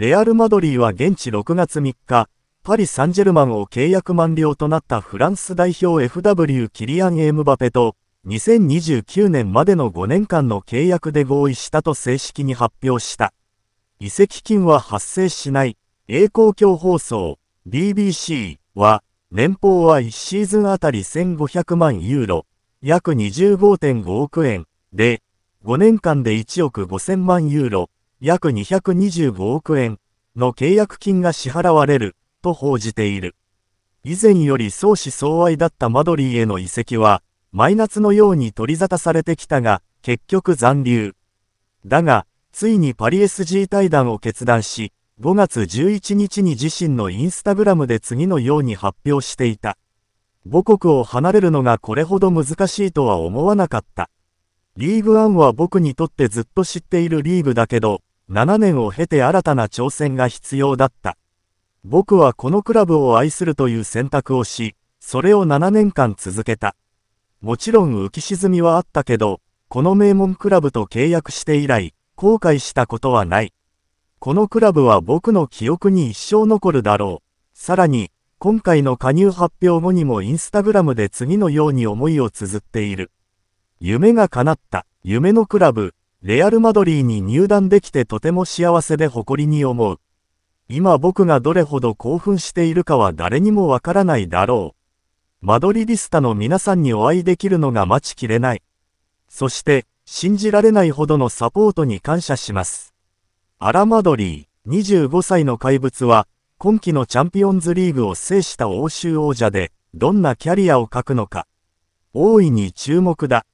レアル・マドリーは現地6月3日、パリ・サンジェルマンを契約満了となったフランス代表 FW キリアン・エムバペと2029年までの5年間の契約で合意したと正式に発表した。移籍金は発生しない栄光共放送 BBC は年俸は1シーズンあたり1500万ユーロ約25.5億円で5年間で1億5000万ユーロ約225億円の契約金が支払われると報じている。以前より相思相愛だったマドリーへの移籍は、マイナスのように取り沙汰されてきたが、結局残留。だが、ついにパリ SG 対談を決断し、5月11日に自身のインスタグラムで次のように発表していた。母国を離れるのがこれほど難しいとは思わなかった。リーグ1は僕にとってずっと知っているリーグだけど、7年を経て新たな挑戦が必要だった。僕はこのクラブを愛するという選択をし、それを7年間続けた。もちろん浮き沈みはあったけど、この名門クラブと契約して以来、後悔したことはない。このクラブは僕の記憶に一生残るだろう。さらに、今回の加入発表後にもインスタグラムで次のように思いを綴っている。夢が叶った、夢のクラブ。レアル・マドリーに入団できてとても幸せで誇りに思う。今僕がどれほど興奮しているかは誰にもわからないだろう。マドリディスタの皆さんにお会いできるのが待ちきれない。そして、信じられないほどのサポートに感謝します。アラ・マドリー、25歳の怪物は、今季のチャンピオンズリーグを制した欧州王者で、どんなキャリアを書くのか。大いに注目だ。